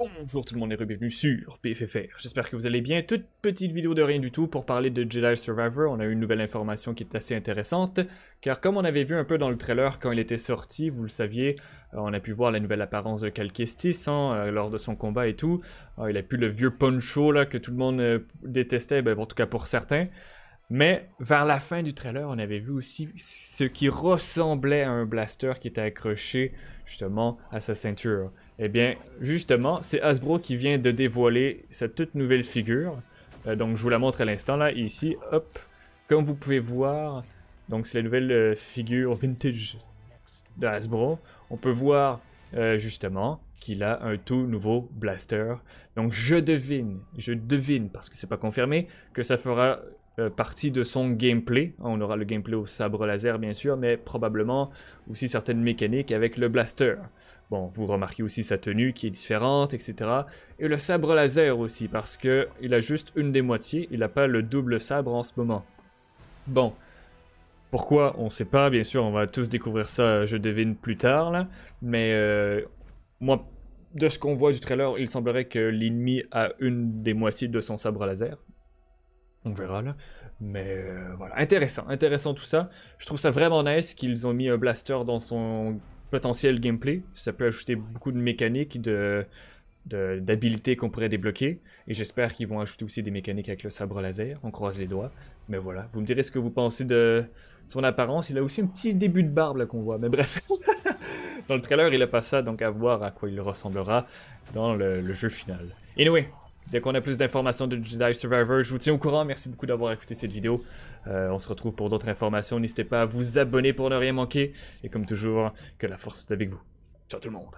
Oh, bonjour tout le monde et bienvenue sur PFFR, j'espère que vous allez bien. Toute petite vidéo de rien du tout pour parler de Jedi Survivor, on a eu une nouvelle information qui est assez intéressante, car comme on avait vu un peu dans le trailer quand il était sorti, vous le saviez, euh, on a pu voir la nouvelle apparence de Cal Kestis hein, euh, lors de son combat et tout, euh, il a pu le vieux poncho là, que tout le monde détestait, ben, en tout cas pour certains, mais vers la fin du trailer, on avait vu aussi ce qui ressemblait à un blaster qui était accroché justement à sa ceinture. Eh bien, justement, c'est Hasbro qui vient de dévoiler cette toute nouvelle figure. Euh, donc, je vous la montre à l'instant là, ici. Hop, comme vous pouvez voir, donc c'est la nouvelle euh, figure vintage de Hasbro. On peut voir euh, justement qu'il a un tout nouveau blaster. Donc je devine, je devine parce que c'est pas confirmé que ça fera euh, partie de son gameplay. On aura le gameplay au sabre laser, bien sûr, mais probablement aussi certaines mécaniques avec le blaster. Bon, vous remarquez aussi sa tenue qui est différente, etc. Et le sabre laser aussi, parce que il a juste une des moitiés, il n'a pas le double sabre en ce moment. Bon, pourquoi On ne sait pas, bien sûr, on va tous découvrir ça, je devine, plus tard, là. Mais euh, moi, de ce qu'on voit du trailer, il semblerait que l'ennemi a une des moitiés de son sabre laser on verra là. Mais euh, voilà, intéressant, intéressant tout ça. Je trouve ça vraiment nice qu'ils ont mis un blaster dans son potentiel gameplay. Ça peut ajouter beaucoup de mécaniques, de d'habilités qu'on pourrait débloquer. Et j'espère qu'ils vont ajouter aussi des mécaniques avec le sabre laser. On croise les doigts. Mais voilà, vous me direz ce que vous pensez de son apparence. Il a aussi un petit début de barbe là qu'on voit. Mais bref, dans le trailer, il a pas ça, donc à voir à quoi il ressemblera dans le, le jeu final. Anyway, Dès qu'on a plus d'informations de Jedi Survivor, je vous tiens au courant. Merci beaucoup d'avoir écouté cette vidéo. Euh, on se retrouve pour d'autres informations. N'hésitez pas à vous abonner pour ne rien manquer. Et comme toujours, que la force soit avec vous. Ciao tout le monde.